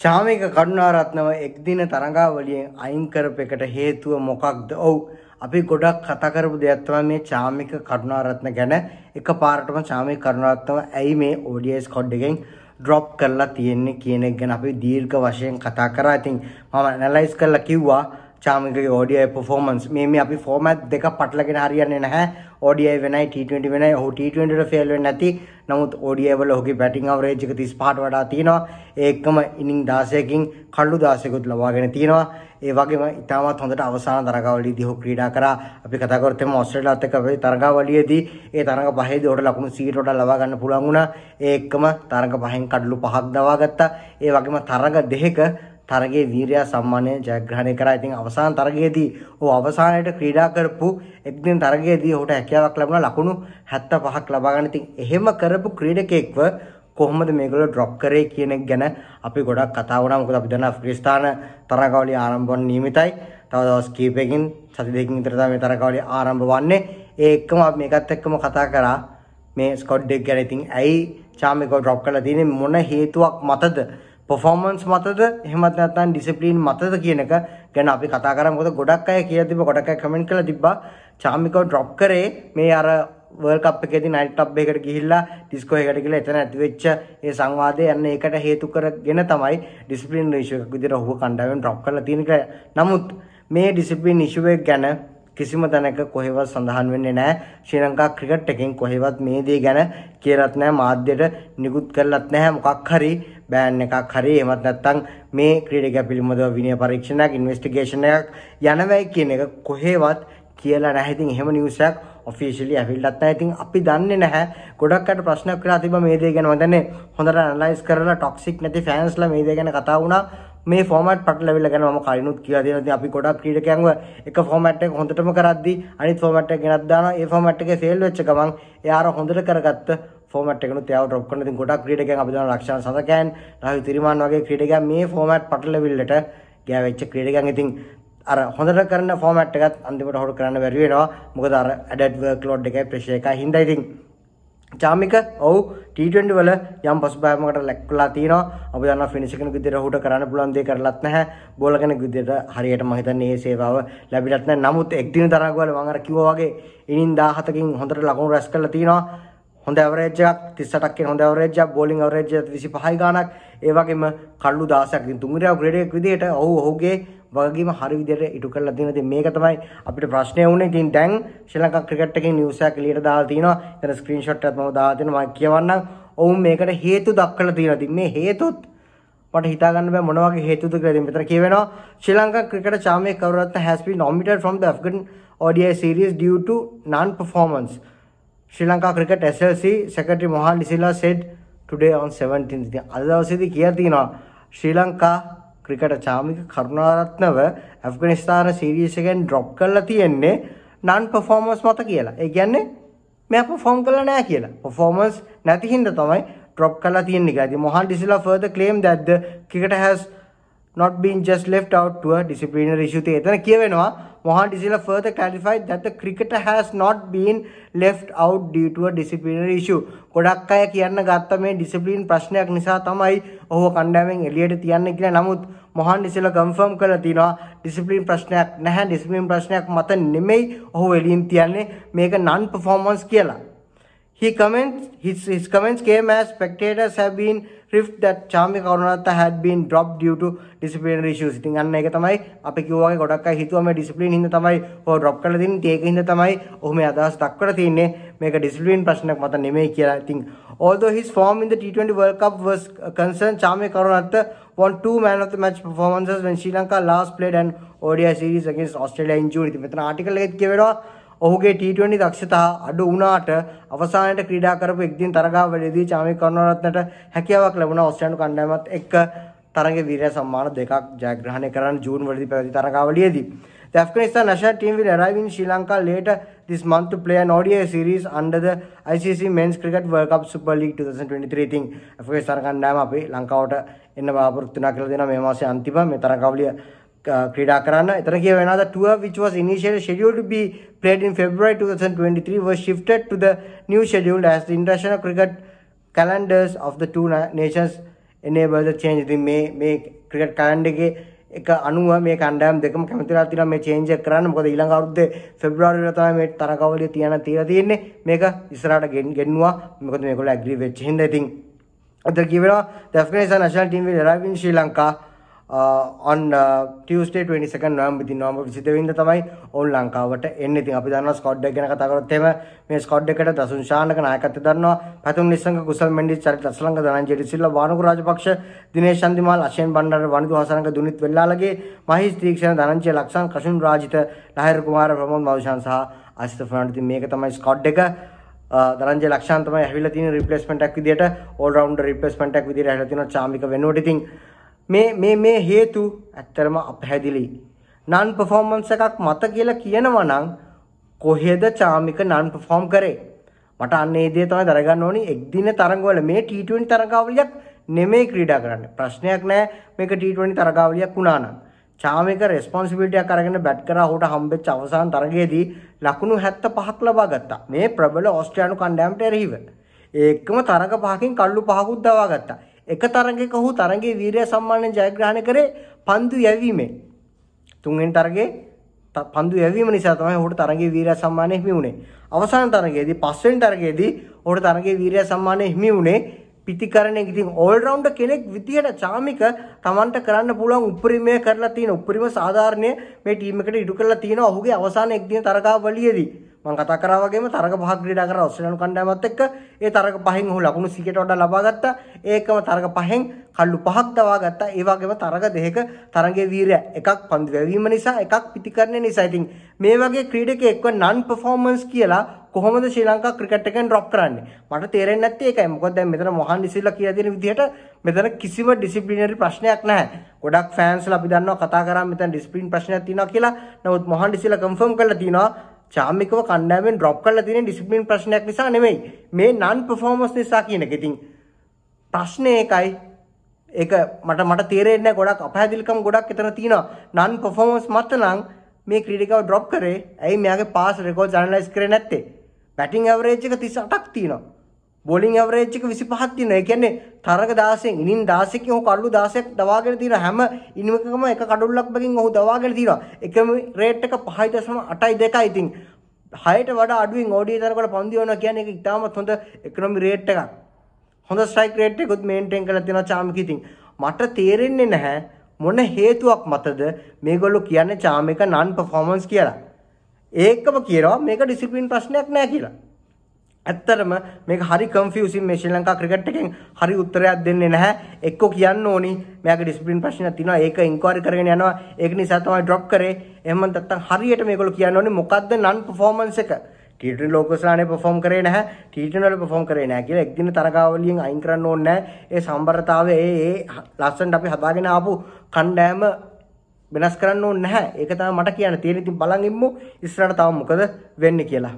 චාමික කරුණාරත්නව එක්දින තරඟාවලියෙන් අයින් කරපු එකට හේතුව මොකක්ද? ඔව් අපි ගොඩක් කතා කරපු දෙයක් තමයි මේ චාමික කරුණාරත්න ගැන එකපාරටම චාමික කරුණාරත්නව ඇයි මේ ODI ස්කොඩ් එකෙන් drop කරලා තියෙන්නේ කියන එක ගැන අපි දීර්ඝ වශයෙන් කතා කරා. ඉතින් මම ඇනලයිස් කරලා කිව්වා චාමිකගේ ෝඩියයි පොෆෝමන්ස් මේ අපි ෆෝමත් දෙක පටලගෙන හරියන්නේ නැහැ ෝඩියයි වෙනයි ට වෙන හට ෆෙල්ව නැති නමුත් ෝඩියවල හොගේ පැටිං අවරේජික තිස් පාට වඩා තියෙනවා ඒකම ඉනිං දාසයකින් කල්ලු දාසයකුත් ලබාගෙන තියෙනවා ඒ වගේම ඉතාමත් හොඳට අවසාන දරගවලි දිහෝ ක්‍රීඩා කර අපි කතකොරතම ඔස්ට්‍රලත්තක තරගවලියදී ඒ තරග පහේ දෝට ලකුණු සීටොට ලබාගන්න පුළන්ගුණ ඒක්කම තරග පහෙන් කඩලු පහක් දවාගත්තා ඒ වගේම තරග දෙහෙක තරගේ වීරයා සම්මානය ජයග්‍රහණය කරා. ඉතින් අවසාන තරගයේදී ඔහු අවසානයට ක්‍රීඩා කරපු එක්දින තරගයේදී ඔහුට හැකියාවක් ලැබුණා ලකුණු 75ක් ලබා ගන්න. ඉතින් එහෙම කරපු ක්‍රීඩකෙක්ව කොහොමද මේගොල්ලෝ ඩ්‍රොප් කරේ කියන එක ගැන අපි ගොඩක් කතා වුණා. මොකද අපි දන්න ඇෆ්ගනිස්තාන තරගාවලිය ආරම්භ වන නියමිතයි. තව දවස් කිහිපයකින් සති දෙකකින් විතර තමයි මේ තරගාවලිය ආරම්භ වන්නේ. ඒ එක්කම අපි මේකත් එක්කම කතා කරා මේ ස්කොඩ් එක ගැන. ඉතින් ඇයි චාමිකෝ ඩ්‍රොප් කරලා තියෙන්නේ මොන හේතුවක් මතද? පොෆෝමන්ස් මතද එහෙමත් නැත්නම් ඩිසිප්ලින් මතද කියන එක ගැන අපි කතා කරමු. මොකද ගොඩක් අය කියලා තිබ්බා, ගොඩක් අය කමෙන්ට් කරලා තිබ්බා චාමිකව ඩ්‍රොප් කරේ මේ අර වර් කප් එකේදී නයිට් ටබ් එකකට ගිහිල්ලා ඩිස්කෝ එකකට ගිහලා එතන ඇති වෙච්ච ඒ සංවාදය යන්න ඒකට හේතු කරගෙන තමයි ඩිසිප්ලින් ඉෂුව එකක් විදිහට ඔහුව කණ්ඩායමෙන් ඩ්‍රොප් කරලා තියෙන නමුත් මේ ඩිසිප්ලින් ඉෂුව ගැන කිසිම තැනක කොහෙවත් සඳහන් වෙන්නේ නැහැ. ශ්‍රී ලංකා ක්‍රිකට් එකෙන් කොහෙවත් මේ දේ ගැන කියලත් නැහැ. මාධ්‍යට නිකුත් කරලත් නැහැ. මොකක් හරි බෑන් එකක් හරි එහෙමත් නැත්නම් මේ ක්‍රීඩකයා පිළිබඳව විනය පරීක්ෂණයක්, ඉන්වෙස්ටිගේෂන් එකක් යනවයි කියන එක කොහෙවත් කියලා නැහැ. ඉතින් එහෙම නිවුස් එකක් ඔෆිෂලි ඇවිල්ලත් නැහැ. ඉතින් අපි දන්නේ නැහැ. ගොඩක් අයට ප්‍රශ්නයක් වෙලා තිබ්බා මේ දේ ගැන. මම දන්නේ හොඳට ඇනලයිස් කරලා ටොක්සික් නැති ෆෑන්ස්ලා මේ දේ ගැන කතා වුණා. මේ ෆෝමට් පටලවිල ගැන ම කලනුත් කියලා දෙන අපි ගොඩක් ක්‍රීඩකයන්ව එක ෆෝමට් එක හොඳටම කරද්දි අනිත් ෆෝමට් එක ගෙනත් දානවා ඒ ෆෝමට් එකේ සේල් වෙච්ච ගමන් එයාර හොඳට කරගත්ත ෆෝමට් එකනුත් එයාව ඩ්‍රොප් කරන ඉතින් ගොඩක් ක්‍රීඩකයන් අපි දන්නා ලක්ෂණ සඳකෑන් රාහුල් තිරිමාන් වගේ ක්‍රීඩකයන් මේ ෆෝමට් පටලවිල්ලට ගෑවෙච්ච ක්‍රීඩකයන් ඉතින් අර හොඳට කරන ෆෝමට් එකත් අන්තිමට හොර කරන්න බැරි වෙනවා මොකද අර ඇඩඩ් වර්ක් ලෝඩ් එකේ ප්‍රෙෂර් එකයි හින්දා ඉතින් චාමික ඔවු ටීටෙන්ඩ් වල යම් පසුබෑමකට ලැක්වලා තියෙනවා අපි දන්නවා ෆිනිෂ් කෙනෙකු විදිහට ඔහුට කරන්න පුළුවන් දේ කරලත් නැහැ බෝලර් කෙනෙකු විදිහට හරියට මම හිතන්නේ මේ සේවාව ලැබිලත් නැහැ නමුත් එක් දින තරග වල මම අර කිව්වා වගේ ඉනින් 17කින් හොඳට ලකුණු රැස් කරලා තියෙනවා හොඳ ඇවරේජ් එකක් 38 කින් හොඳ ඇවරේජ් එකක් බෝලිං ඇවරේජ් එකක් 25 ගාණක් ඒ වගේම කල්ලු 16කින් තුන්වෙනි ග්‍රේඩ් එකක් විදිහට ඔහු ඔහුගේ වගේම හරි විදිහට ඉටු කරලා දෙන ඉතින් මේක තමයි අපිට ප්‍රශ්නය වුණේ ඉතින් දැන් ශ්‍රී ලංකා ක්‍රිකට් එකේ නිවුස් එකක් එළියට දාලා තිනවා ඉතින් ස්ක්‍රීන්ෂොට් එකත් මම දාලා දෙනවා මම කියවන්නම් ඔවුන් මේකට හේතු දක්වලා තියලා ඉතින් මේ හේතුත් මට හිතාගන්න බෑ මොන වගේ හේතුද කියලා ඉතින් මෙතන කියවෙනවා Sri Lanka cricket champion Karunaratne has been nominated from the Afghan ODI series due to non performance Sri Lanka cricket SLC secretary Mohan de Silva said today on 17th අද දවසේදී කියලා තිනවා ශ්‍රී ලංකා ක්‍රිකට චාමික කරුණාරත්නව ඇෆ්ගනිස්ථාන සීරීස් එකෙන් ඩ්‍රොප් කරලා තියෙන්නේ නන් පර්ෆෝමන්ස් මත කියලා. ඒ කියන්නේ මෙයා පර්ෆෝම් කරලා නැහැ කියලා. පර්ෆෝමන්ස් නැති හින්දා තමයි ඩ්‍රොප් කරලා තියෙන්නේ කියලා. Mohan ඩිසිලා further claim that the cricket has not been just left out to a disciplinary issue. එතන කියවෙනවා Mohan Disila further clarified that the cricket has not been left out due to a disciplinary issue. ගොඩක් අය කියන්න ගත්ත මේ discipline ප්‍රශ්නයක් නිසා තමයි ඔහු කණ්ඩායමෙන් එළියට තියන්න කියලා. නමුත් මොහන් ඩිසිලා කන්ෆර්ම් කරලා තිනවා ඩිසිප්ලින් ප්‍රශ්නයක් නැහැ. ඩිසිප්ලින් ප්‍රශ්නයක් මත නෙමෙයි ඔහු එළියෙන් තියන්නේ මේක නන් පර්ෆෝමන්ස් කියලා. He comments, his, his comments came as spectators have been රිෆ් චාමි කරුණනත්ත හැඩ්බීන් ඩොප් ියට ඩිස්පින ශෂ ති ගන්න එක තමයි අප කිවගේ ගොඩක් හිතුවම ඩිස්පලින් හිද තමයි හෝ ඩොප් කල තින් ඒක හිද තමයි ඔහම අදහස් දක්කට තියන්නේ මේක ඩිස්පලින් ප්‍රශ්නක් මත නෙමේ කියලා ඉතින් although his form in the T20 World Cup was concerned, Chame Karunath won two man of the match performances when Sri Lanka last played an ODI series against Australia in June. ඉතින් මෙතන ආටිකල් එකෙත් කියවෙනවා ඔහුගේ T20 දක්ෂතා අඩු වුණාට අවසානයේ ක්‍රීඩා කරපු එක්දින තරගාවලියේදී චාමි කරුණාරත්නට හැකියාවක් ලැබුණා ඔස්ට්‍රේලියානු කණ්ඩායමත් එක්ක තරග වීරය සම්මාන දෙකක් ජයග්‍රහණය කරන්න ජූන් වලදී පැවති තරගාවලියේදී. The Afghanistan national team will arrive in Sri Lanka later this month to play an ODI series under the ICC Men's Cricket World Cup Super League 2023 thing. Afghanistan කණ්ඩායම අපි ලංකාවට එන්න බලාපොරොත්තු වෙනවා කියලා දෙනවා මේ මාසේ අන්තිම මේ තරගාවලිය Uh, ක්‍රීඩා කරන්න. එතන කියව another tour which was initially scheduled to be played in February 2023 was shifted to the new schedule as the international cricket calendars of the two nations enable the change. ඉතින් මේ මේ ක්‍රිකට් කැලෙන්ඩර් එකේ එක අනුව මේ කණ්ඩායම් දෙකම කැමතිලා තියෙනවා මේ චේන්ජ් එක කරන්න. මොකද ඊළඟ අවුරුද්දේ February වල තමයි මේ තරගවලිය තියන තියලා තියෙන්නේ. මේක ඉස්සරහට ගෙන්නුවා. මොකද මේගොල්ලෝ ඇග්‍රී වෙච්ච හින්දා ඉතින් අද කියවෙනවා the Afghanistan national team will arrive in Sri Lanka ඔන්න ටියස්ටේ 22 නොම් ඉතින් නොම විසිතවෙන්න තමයි ඔවුන් ලංකාවට එන්න ඉතින් අපි දන්නවා ස්කොඩ් එක ගැන කතා කරොත් එහෙම මේ ස්කොඩ් එකට දසුන් ශානක නායකත්වය දන්නවා පැතුම් නිසංග කුසල් මෙන්ඩිස් චරිත අසලංග ධනංජය ඩිසිල්වා බානුක රාජපක්ෂ දිනේෂ් චන්දිමාල් අශෙන් බණ්ඩාර වනිදු හසනක දුනිත් වෙල්ලාලගේ මහීස් තීක්ෂණ ධනංජය ලක්ෂන් කෂුන් රාජිත ලහිර කුමාර ප්‍රමෝද් මෞෂාන් සහ අසිත ෆර්නන්ඩ් ඉතින් මේක තමයි ස්කොඩ් එක දරන්ජ uh, ලක්ෂන් තමයි ඇවිල්ලා තියෙන රිප්ලේස්මන්ට් එකක් විදියට ඕල් රවුන්ඩර් රිප්ලේස්මන්ට් එකක් විදියට ඇවිල්ලා තියෙනවා චාමික වෙනුවට ඉතින් මේ මේ මේ හේතු ඇත්තරම අපහැදිලි. නන් පර්ෆෝමන්ස් එකක් මත කියලා කියනවා නම් කොහෙද චාමික නන් පර්ෆෝම් කරේ? මට අන්න ඒ දේ තමයි දරගන්න ඕනි. එක් දින තරඟවල මේ T20 තරඟාවලියක් නෙමෙයි ක්‍රීඩා කරන්න. ප්‍රශ්නයක් නෑ මේක T20 තරඟාවලියක් වුණා නම්. චාමික රෙස්පොන්සිබිලිටියක් අරගෙන බැට් කරා ඔහුට හම්බෙච්ච අවසාන තරගයේදී ලකුණු 75ක් ලබා ගත්තා. මේ ප්‍රබල ඕස්ට්‍රේලියානු කණ්ඩායමට එරෙහිව. ඒකම තරග පහකින් කල්ලු පහකුත් දවා ගත්තා. එක තරගයක ඔහු තරගයේ වීරය සම්මානයෙන් ජයග්‍රහණය කරේ පන්දු යැවීමෙන්. තුන්වෙනි තරගයේ පන්දු යැවීම නිසා තමයි ඔහුට තරගයේ වීරය සම්මානය හිමි වුණේ. අවසාන තරගයේදී පස්වෙනි තරගයේදී ඔහුට තරගයේ වීරය සම්මානය හිමි වුණේ පිතිකරණෙක් ඉතින් ඕල්රවුන්ඩර් කෙනෙක් විදියට චාමික Tamanට කරන්න පුළුවන් උපරිමය කරලා තියෙන උපරිම සාධාරණය මේ ටීම් එකට ඉටු කරලා තියෙනවා ඔහුගේ අවසාන එක්දින තරගාවලියේදී. මං කතා කරා වගේම තරග පහක් ක්‍රීඩා කරා ඔස්ට්‍රේලියානු කණ්ඩායමත් එක්ක ඒ තරග පහෙන් ඔහු ලකුණු 100කට වඩා ලබා ගත්තා ඒකම තරග පහෙන් කල්ලු පහක් දවා ගත්තා ඒ වගේම තරග දෙකක තරගයේ වීරය එකක් පන්දු වැවීම නිසා එකක් පිටිකරණය නිසා ඉතින් මේ වගේ ක්‍රීඩකයෙක්ව නන් පර්ෆෝමන්ස් කියලා කොහොමද ශ්‍රී ලංකා ක්‍රිකට් එකෙන් ඩ්‍රොප් කරන්නේ මට තේරෙන්නේ නැත්තේ ඒකයි මොකද දැන් මෙතන මොහන් ඉසිල්ලා කියලා දෙන විදිහට මෙතන කිසිම ඩිසිප්ලිනරි ප්‍රශ්නයක් නැහැ ගොඩක් ෆෑන්ස්ලා අපි දන්නවා කතා කරා මෙතන ඩිසිප්ලින් ප්‍රශ්නයක් තියෙනවා කියලා නමුත් මොහන් ඉසිල්ලා කන්ෆර්ම් කරලා තියෙනවා චාමිකව කණ්ඩායමෙන් ඩ්‍රොප් කරලා තියෙන ඩිසිප්ලින් ප්‍රශ්නයක් නිසා නෙමෙයි. මේ නන් පර්ෆෝමන්ස් නිසා කියන එක. ඉතින් ප්‍රශ්නේ ඒකයි. ඒක මට මට තේරෙන්නේ නැහැ ගොඩක් අපහැදිලිකම් ගොඩක් එතන තියෙනවා. නන් පර්ෆෝමන්ස් මත නම් මේ ක්‍රීඩිකාව ඩ්‍රොප් කරේ. ඇයි මෙයාගේ පාස් රෙකෝඩ්ස් ඇනලයිස් කරේ නැත්තේ? බැටිං ඇවරේජ් එක 38ක් තියෙනවා. බොලින් ඇවරේජ් එක 25ක් තියෙනවා. ඒ කියන්නේ තරග 16න් ඉනින් 16කින් ඔහු කඩලු 16ක් දවාගෙන තියෙනවා. හැම ඉනින් එකකම එක කඩුල්ලක් බකින් ඔහු දවාගෙන තියෙනවා. එකම රේට් එක 5.82යි. ඉතින් 6ට වඩා අඩුවෙන් ඕඩිය තරකට පන්දි වෙනවා කියන්නේ ඒක ඉතාමත් හොඳ ඉකොනොමි රේට් එකක්. හොඳ ස්ට්‍රයික් රේට් එකකුත් මේන්ටේන් කරලා තියෙනවා චාමික ඉතින්. මට තේරෙන්නේ නැහැ මොන හේතුවක් මතද මේගොල්ලෝ කියන්නේ චාම් එක නන් පර්ෆෝමන්ස් කියලා. ඒකම කියනවා මේක ඩිසිප්ලින් ප්‍රශ්නයක් නෑ කියලා. ඇත්තටම මේක හරි කන්ෆියුසින් මේ ශ්‍රී ලංකා ක්‍රිකට් එකෙන් හරි උත්තරයක් දෙන්නේ නැහැ. එක්කෝ කියන්න ඕනි මෙයාගේ ඩිසිප්ලින් ප්‍රශ්නයක් තියෙනවා. ඒක ඉන්ක්වයරි කරගෙන යනවා. ඒක නිසා තමයි ඩ්‍රොප් කරේ. එහෙම නැත්නම් හරියට මේගොල්ලෝ කියන්න ඕනේ මොකද්ද නන් පර්ෆෝමන්ස් එක? ටීටන ලෝකස්ලානේ පර්ෆෝම් කරේ නැහැ. ටීටන වල පර්ෆෝම් කරේ නැහැ කියලා එක්දින තරගාවලියෙන් අයින් කරන්න ඕනේ නැහැ. ඒ සම්බරතාවය ඒ ඒ ලස්සනට අපි හදාගෙන ආපු කණ්ඩායම වෙනස් කරන්න ඕනේ නැහැ. ඒක තමයි මට කියන්න තියෙන. ඉතින් බලන් ඉමු ඉස්සරහට තව මොකද වෙන්නේ කියලා.